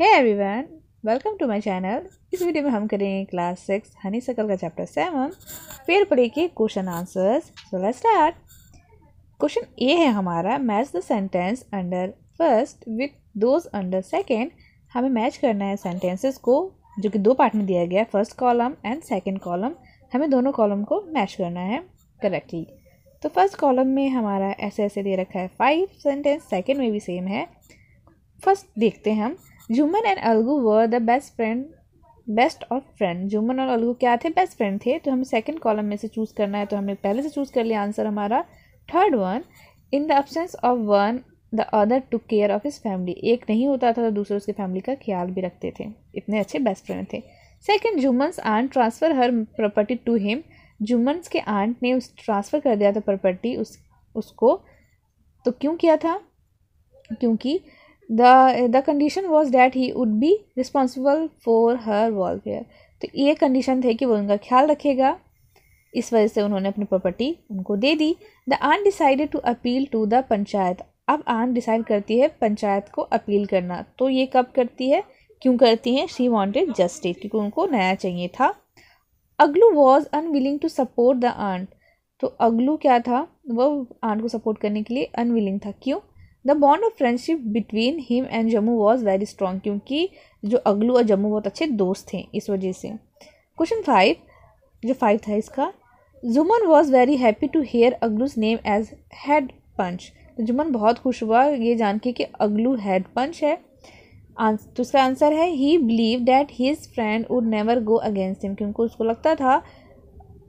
है everyone welcome to my channel इस video में हम करेंगे क्लास सिक्स हनी सकल का चैप्टर सेवन फिर पढ़े के question answers so let's start question A है हमारा match the sentence under first with those under second हमें मैच करना है सेंटेंसेस को जो कि दो पार्ट में दिया गया है first column and second column हमें दोनों कॉलम को मैच करना है करेक्टली तो फर्स्ट कॉलम में हमारा ऐसे ऐसे दे रखा है फाइव सेंटेंस सेकेंड में भी सेम है फर्स्ट देखते हैं हम Jumman and Algu were the best friend best of friend Jumman और अलगू क्या थे बेस्ट फ्रेंड थे तो हमें सेकेंड कॉलम में से चूज़ करना है तो हमने पहले से चूज़ कर लिया आंसर हमारा third one in the absence of one the other to care of his family एक नहीं होता था तो दूसरे उसकी फैमिली का ख्याल भी रखते थे इतने अच्छे बेस्ट फ्रेंड थे second Jumman's aunt transfer her property to him Jumman's के आंट ने उस ट्रांसफ़र कर दिया था प्रॉपर्टी उस उसको तो क्यों किया था क्योंकि the eh, the condition was that he would be responsible for her welfare तो ये कंडीशन थे कि वो उनका ख्याल रखेगा इस वजह से उन्होंने अपनी प्रॉपर्टी उनको दे दी the aunt decided to appeal to the panchayat अब आन डिसाइड करती है पंचायत को अपील करना तो ये कब करती है क्यों करती हैं शी वॉन्टेड जस्टिस क्योंकि उनको नया चाहिए था अगलू was unwilling to support the aunt तो अगलू क्या था वह आंट को सपोर्ट करने के लिए अनविलिंग था क्यों the bond of friendship between him and Jumman was very strong क्योंकि जो अगलू और जम्मू बहुत अच्छे दोस्त थे इस वजह से क्वेश्चन फाइव जो फाइव था इसका Jumman was very happy to hear अगलूज नेम एज हेड पंच तो जुमन बहुत खुश हुआ ये जान के कि अगलू हेड पंच है तो उसका आंसर है he believe that his friend would never go against him क्योंकि उसको लगता था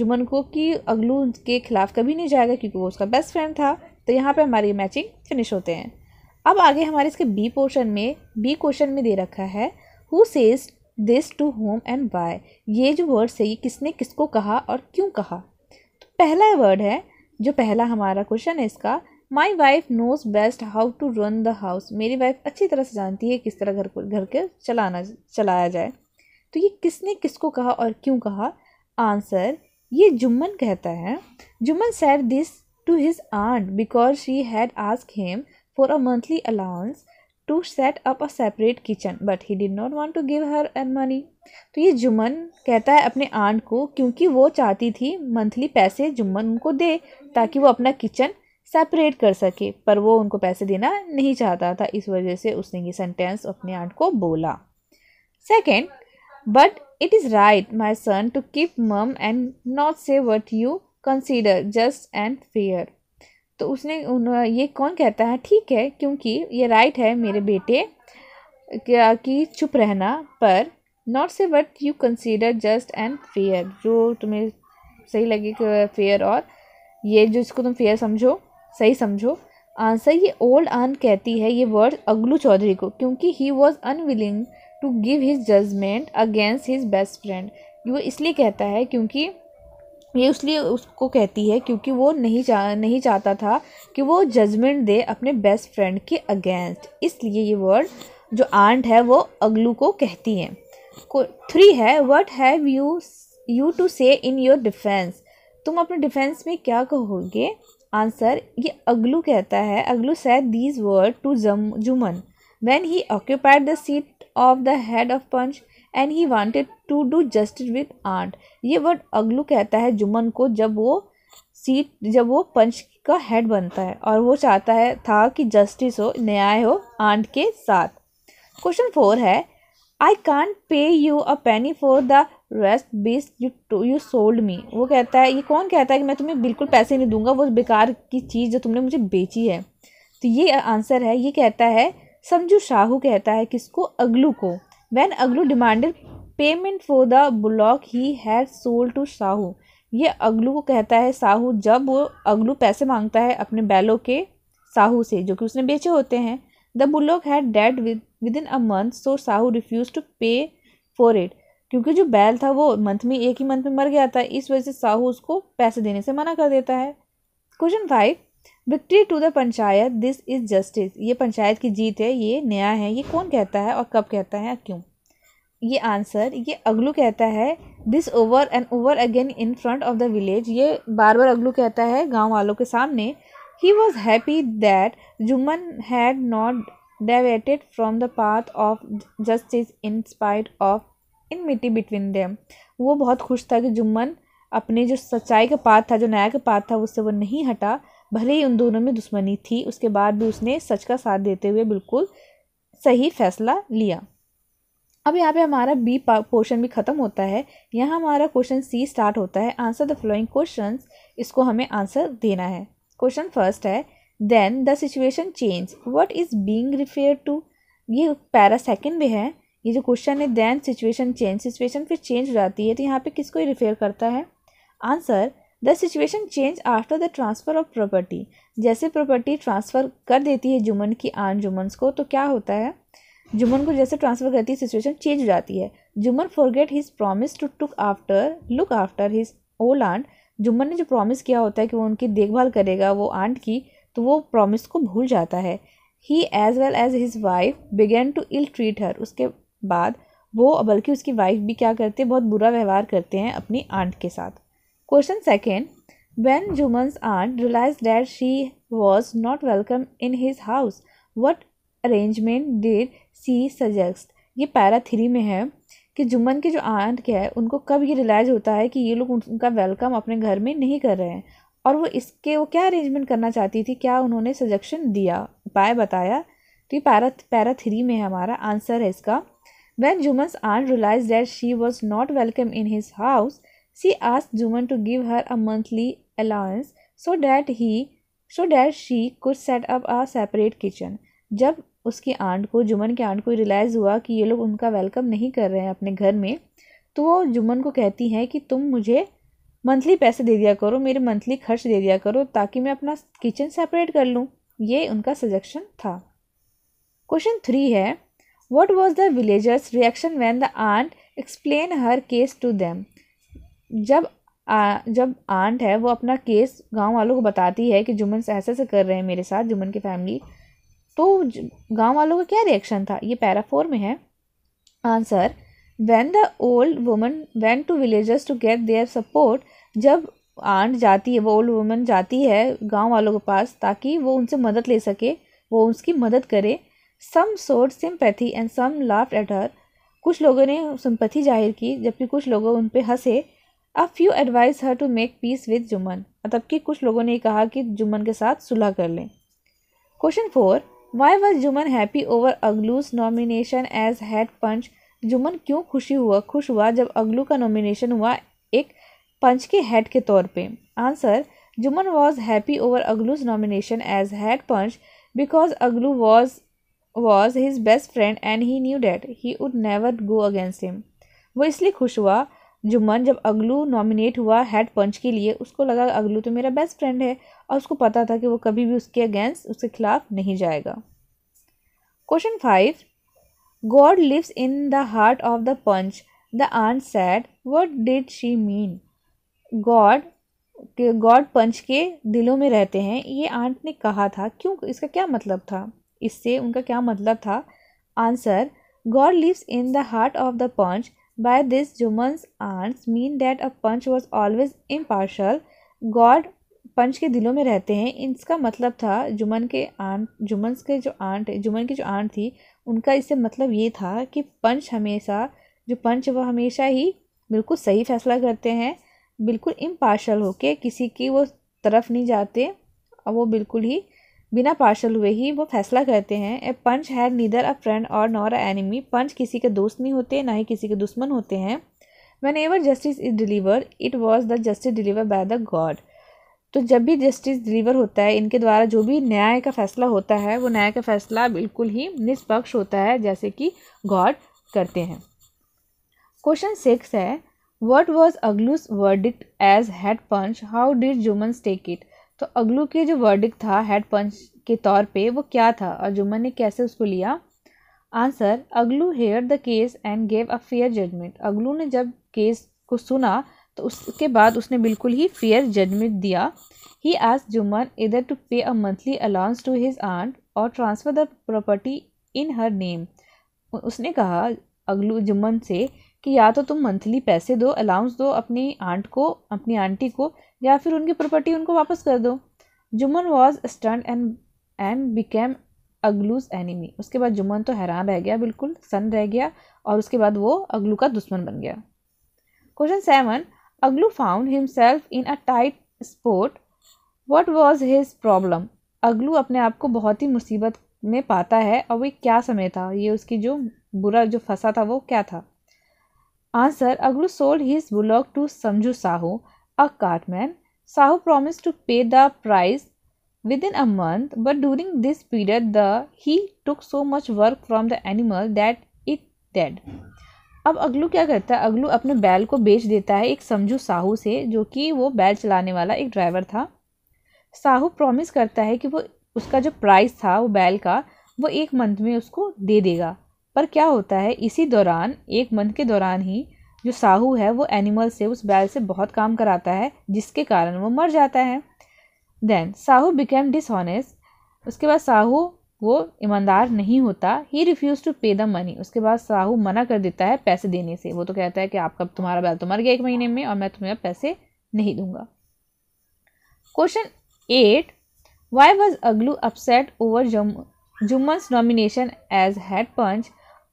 जुमन को कि अगलू के खिलाफ कभी नहीं जाएगा क्योंकि वो उसका बेस्ट फ्रेंड था तो यहाँ पर हमारी मैचिंग फिनिश होते हैं अब आगे हमारे इसके बी पोर्शन में बी क्वेश्चन में दे रखा है who says this to whom and by ये जो वर्ड्स है ये किसने किसको कहा और क्यों कहा तो पहला वर्ड है जो पहला हमारा क्वेश्चन है इसका my wife knows best how to run the house मेरी वाइफ अच्छी तरह से जानती है किस तरह घर को घर के चलाना चलाया जाए तो ये किसने किसको कहा और क्यों कहा आंसर ये जुम्मन कहता है Jumman said this to his aunt because she had asked him for a monthly allowance to set up a separate kitchen but he did not want to give her money तो ये जुम्मन कहता है अपने आंट को क्योंकि वो चाहती थी मंथली पैसे जुम्मन उनको दे ताकि वो अपना किचन सेपरेट कर सके पर वो उनको पैसे देना नहीं चाहता था इस वजह से उसने ये सेंटेंस अपने आंट को बोला second but it is right my son to keep mum and not say what you consider just and fair तो उसने ये कौन कहता है ठीक है क्योंकि ये राइट है मेरे बेटे क्या कि चुप रहना पर not say but you consider just and fair जो तुम्हें सही लगे फेयर और ये जो इसको तुम फेयर समझो सही समझो आंसर ये ओल्ड आन कहती है ये वर्ड अगलू चौधरी को क्योंकि he was unwilling to give his judgement against his best friend वो इसलिए कहता है क्योंकि ये इसलिए उसको कहती है क्योंकि वो नहीं चाह नहीं चाहता था कि वो जजमेंट दे अपने बेस्ट फ्रेंड के अगेंस्ट इसलिए ये वर्ड जो आंट है वो अगलू को कहती हैं को थ्री है what have you you to say in your defence तुम अपने डिफेंस में क्या कहोगे आंसर ये अगलू कहता है अगलू सैड दीज वर्ड टू जम Jumman when he occupied the seat of the head of panch and he wanted to do justice with aunt ये वर्ड अगलू कहता है जुम्मन को जब वो सीट जब वो पंच का हेड बनता है और वो चाहता है था कि जस्टिस हो न्याय हो आंट के साथ क्वेश्चन फोर है I can pay you a penny for the rest best you you sold me वो कहता है ये कौन कहता है कि मैं तुम्हें बिल्कुल पैसे नहीं दूंगा वो बेकार की चीज़ जो तुमने मुझे बेची है तो ये आंसर है ये कहता है समझू शाहू कहता है किसको अगलू को वैन अगलू demanded payment for the bullock he has sold to Sahu ये अगलू को कहता है साहू जब वो अगलू पैसे मांगता है अपने बैलों के साहू से जो कि उसने बेचे होते हैं the bullock had dead within a month so Sahu refuse to pay for it क्योंकि जो बैल था वो मंथ में एक ही मंथ में मर गया था इस वजह से साहू उसको पैसे देने से मना कर देता है question five victory to the panchayat this is justice ये पंचायत की जीत है ये नया है ये कौन कहता है और कब कहता है क्यों ये आंसर ये अगलू कहता है this over and over again in front of the village ये बार बार अगलू कहता है गांव वालों के सामने he was happy that Jumman had not diverted from the path of justice in spite of enmity between them वो बहुत खुश था कि जुम्मन अपने जो सच्चाई का पाथ था जो न्याय का पाथ था उससे वो नहीं हटा भले ही उन दोनों में दुश्मनी थी उसके बाद भी उसने सच का साथ देते हुए बिल्कुल सही फैसला लिया अब यहाँ पे हमारा बी पोर्शन भी ख़त्म होता है यहाँ हमारा क्वेश्चन सी स्टार्ट होता है आंसर द फ्लोइंग क्वेश्चन इसको हमें आंसर देना है क्वेश्चन फर्स्ट है then the situation change what is being refer to ये पैरा सेकेंड भी है ये जो क्वेश्चन है देन सिचुएशन चेंज सिचुएशन फिर चेंज हो जाती है तो यहाँ पे किसको रिफेयर करता है answer the situation change after the transfer of property जैसे प्रॉपर्टी ट्रांसफ़र कर देती है जुमन की आन जुमन्स को तो क्या होता है जुमन को जैसे ट्रांसफ़र करती है सिचुएशन चेंज हो जाती है Jumman forget his promise to took after look after his old aunt Jumman ने जो प्रॉमिस किया होता है कि वो उनकी देखभाल करेगा वो आंट की तो वो प्रॉमिस को भूल जाता है he as well as his wife began to ill treat her उसके बाद वो बल्कि उसकी वाइफ भी क्या करते हैं बहुत बुरा व्यवहार करते हैं अपनी आंट के साथ question second when Jumman's aunt realise that she was not welcome in his house what arrangement did she suggest ये पैरा थ्री में है कि जुम्मन के जो आंट क्या है उनको कब ये रिलाइज होता है कि ये लोग उनका वेलकम अपने घर में नहीं कर रहे हैं और वो इसके वो क्या अरेंजमेंट करना चाहती थी क्या उन्होंने सजेशन दिया उपाय बताया तो ये पैरा पैरा थ्री में है हमारा आंसर है इसका when Jumman's aunt realise that she was not welcome in his house she asked Jumman to give her a monthly allowance so that he so that she could set up a separate kitchen जब उसकी aunt को जुमन के aunt को realise हुआ कि ये लोग उनका वेलकम नहीं कर रहे हैं अपने घर में तो वो जुमन को कहती हैं कि तुम मुझे मंथली पैसे दे दिया करो मेरे मंथली खर्च दे दिया करो ताकि मैं अपना किचन सेपरेट कर लूँ ये उनका सजेशन था क्वेश्चन थ्री है what was the villagers reaction when the aunt explain her case to them जब आ, जब आंट है वो अपना केस गांव वालों को बताती है कि जुम्मन ऐसे ऐसे कर रहे हैं मेरे साथ जुम्मन की फैमिली तो गांव वालों का क्या रिएक्शन था ये पैराफोर में है answer when the old woman went to villagers to get their support जब आंट जाती है वो ओल्ड वुमन जाती है गांव वालों के पास ताकि वो उनसे मदद ले सके वो उसकी मदद करे some showed sympathy and some laugh at her कुछ लोगों ने सिम्पथी जाहिर की जबकि कुछ लोग उन पर हंसे a few advise her to make peace with Jumman मतलब कि कुछ लोगों ने कहा कि जुम्मन के साथ सुलह कर लें question four why was Jumman happy over अगलूस nomination as head panch Jumman क्यों खुशी हुआ खुश हुआ जब अगलू का नॉमिनेशन हुआ एक पंच के हेड के तौर पे answer Juman was happy over अगलूज nomination as head punch because अगलू was was his best friend and he new that he would never go against him वो इसलिए खुश हुआ जुम्मन जब अगलू नॉमिनेट हुआ हेड पंच के लिए उसको लगा अगलू तो मेरा बेस्ट फ्रेंड है और उसको पता था कि वो कभी भी उसके अगेंस्ट उसके खिलाफ नहीं जाएगा question five God lives in the heart of the panch the aunt said what did she mean God के गॉड पंच के दिलों में रहते हैं ये आंट ने कहा था क्यों इसका क्या मतलब था इससे उनका क्या मतलब था answer God lives in the heart of the panch By this, Juman's aunts mean that a punch was always impartial. God panch के दिलों में रहते हैं इसका मतलब था जुमन के आंट जुमन के जो आंट जुमन की जो आंट थी उनका इससे मतलब ये था कि पंच हमेशा जो पंच वह हमेशा ही बिल्कुल सही फैसला करते हैं बिल्कुल इम्पार्शल होके किसी की वो तरफ नहीं जाते और वो बिल्कुल ही बिना पार्शल हुए ही वो फैसला करते हैं ए पंच है नीदर अ फ्रेंड और नॉर अ एनिमी पंच किसी के दोस्त नहीं होते ना ही किसी के दुश्मन होते हैं whenever justice is deliver it was the justice deliver by the God तो जब भी जस्टिस डिलीवर होता है इनके द्वारा जो भी न्याय का फैसला होता है वो न्याय का फैसला बिल्कुल ही निष्पक्ष होता है जैसे कि गॉड करते हैं क्वेश्चन सिक्स है वट वॉज अगलूस verdict as head panch how did Jumman's take it तो अगलू के जो वर्डिक था हेड पंच के तौर पे वो क्या था और जुम्मन ने कैसे उसको लिया answer अगलू here the case and gave a fair judgement अगलू ने जब केस को सुना तो उसके बाद उसने बिल्कुल ही फेयर जजमेंट दिया ही आज जुम्मन इधर to pay a monthly allowance to his aunt और transfer the property in her name उसने कहा अगलू जुम्मन से कि या तो तुम मंथली पैसे दो अलाउंस दो अपनी आंट को अपनी आंटी को या फिर उनकी प्रॉपर्टी उनको वापस कर दो Jumman was stunned and and became अगलूज एनिमी उसके बाद जुम्मन तो हैरान रह गया बिल्कुल सन रह गया और उसके बाद वो अगलू का दुश्मन बन गया question seven अगलू found himself in a tight sport what was his problem अगलू अपने आप को बहुत ही मुसीबत में पाता है और वो क्या समय था ये उसकी जो बुरा जो फंसा था वो क्या था आंसर अग्लो sold his bullock to Samjhu Sahu a cartman Sahu promise to pay the price within a month but during this period the he took so much work from the animal that it dead अब अगलू क्या करता है अगलू अपने बैल को बेच देता है एक समझू साहू से जो कि वो बैल चलाने वाला एक ड्राइवर था साहू प्रॉमिस करता है कि वो उसका जो प्राइस था वो बैल का वो एक मंथ में उसको दे देगा पर क्या होता है इसी दौरान एक मंथ के दौरान ही जो साहू है वो एनिमल से उस बैल से बहुत काम कराता है जिसके कारण वो मर जाता है देन साहू बिकेम डिसऑनेस्ट उसके बाद साहू वो ईमानदार नहीं होता he refuse to pay the money उसके बाद साहू मना कर देता है पैसे देने से वो तो कहता है कि आपका तुम्हारा बैल तो मर गया एक महीने में और मैं तुम्हें पैसे नहीं दूंगा क्वेश्चन एट वाई वॉज अगलू upset over Jumman's nomination as head panch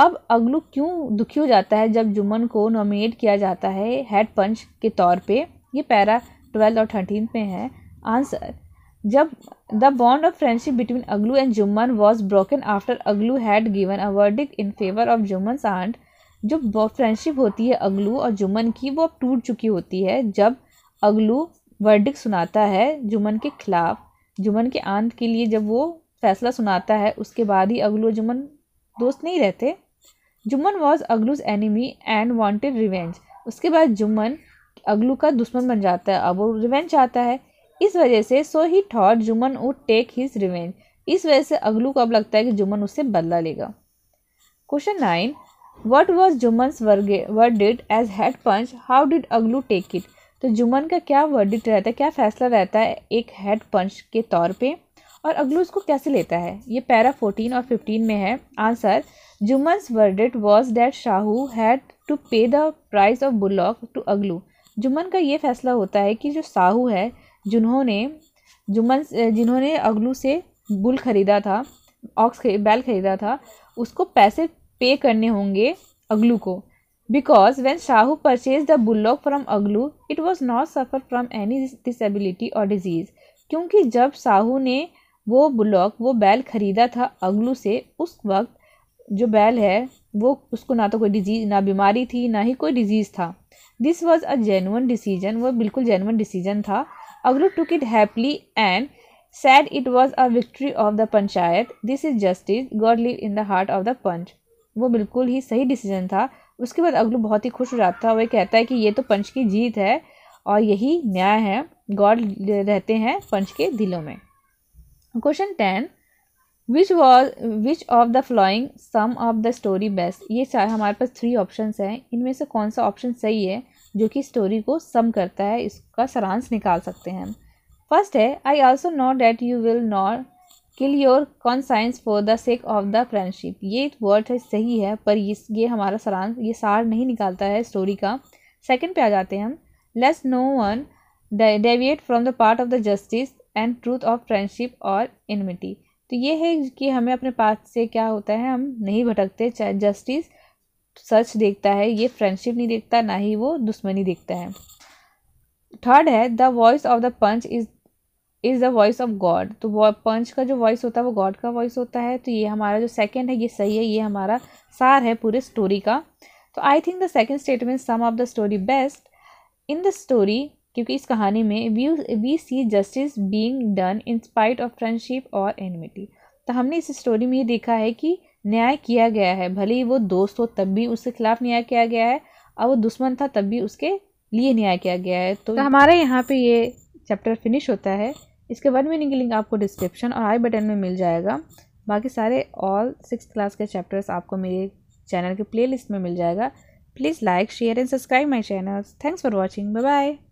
अब अगलू क्यों दुखी हो जाता है जब जुम्मन को नॉमिनेट किया जाता है हेड पंच के तौर पे ये पैरा ट्वेल्थ और थर्टीन में है आंसर जब the bond of friendship between अगलू and Jumman was broken after अगलू had given a verdict in favour of Jumman aunt जो फ्रेंडशिप होती है अगलू और जुम्मन की वो अब टूट चुकी होती है जब अगलू वर्डिक सुनाता है जुम्मन के खिलाफ जुम्मन के आंत के लिए जब वो फैसला सुनाता है उसके बाद ही अगलू और जुम्मन दोस्त नहीं रहते जुम्मन वॉज अगलूज एनिमी एंड वॉन्टेड रिवेंज उसके बाद जुम्मन अगलू का दुश्मन बन जाता है अब वो रिवेंज चाहता है इस वजह से so he thought Jumman would take his revenge इस वजह से अगलू को अब लगता है कि जुम्मन उससे बदला लेगा question nine what was Jumman word as head panch how did अगलू टेक इट तो जुम्मन का क्या वर्डिट रहता है क्या फैसला रहता है एक हेड पंच के तौर पर और अगलू इसको कैसे लेता है ये पैरा फोर्टीन और फिफ्टीन में है answer Jumman's verdict was that Sahu had to pay the price of bullock to अगलू जुम्मन का ये फैसला होता है कि जो साहू है जिन्होंने जुम्मन जिन्होंने अगलू से बुल ख़रीदा था ऑक्स खरी, बैल ख़रीदा था उसको पैसे पे करने होंगे अगलू को because when Sahu purchase the bullock from अगलू it was not suffer from any disability और डिजीज़ क्योंकि जब साहू ने वो ब्लॉक वो बैल ख़रीदा था अगलू से उस वक्त जो बैल है वो उसको ना तो कोई डिजीज़ ना बीमारी थी ना ही कोई डिजीज़ था this was a genuine decision वो बिल्कुल जेनुअन डिसीजन था अगलू took it happily and said it was a victory of the panchayat this is justice god live in the heart of the panch वो बिल्कुल ही सही डिसीजन था उसके बाद अगलू बहुत ही खुश हो जाता है वह कहता है कि ये तो पंच की जीत है और यही न्याय है गॉड रहते हैं पंच के दिलों में question ten which was which of the following sum of the story best ये हमारे पास थ्री ऑप्शन हैं इनमें से कौन सा ऑप्शन सही है जो कि स्टोरी को सम करता है इसका सारांश निकाल सकते हैं फर्स्ट है I also know that you will not kill your conscience for the sake of the friendship ये वर्ड है सही है पर इस ये हमारा सारांश ये सार नहीं निकालता है स्टोरी का सेकेंड पे आ जाते हैं हम lest no one deviate from the part of the justice and truth of friendship और इनमिटी तो ये है कि हमें अपने पास से क्या होता है हम नहीं भटकते चाहे जस्टिस सच देखता है ये फ्रेंडशिप नहीं देखता ना ही वो दुश्मनी देखता है थर्ड है the voice of the panch is is the voice of god तो पंच का जो वॉइस होता है वो गॉड का वॉइस होता है तो ये हमारा जो सेकेंड है ये सही है ये हमारा सार है पूरे स्टोरी का तो I think the second statement sum of the story best in the story क्योंकि इस कहानी में we we see justice being done in spite of friendship और एनिमिटी तो हमने इस स्टोरी में ये देखा है कि न्याय किया गया है भले ही वो दोस्त हो तब भी उसके खिलाफ न्याय किया गया है और वो दुश्मन था तब भी उसके लिए न्याय किया गया है तो, तो हमारे यहाँ पे ये चैप्टर फिनिश होता है इसके वन मीनिंग लिंक आपको डिस्क्रिप्शन और आई बटन में मिल जाएगा बाकी सारे ऑल सिक्स क्लास के चैप्टर्स आपको मेरे चैनल के प्लेलिस्ट में मिल जाएगा please like share and subscribe my channel thanks for watching bye bye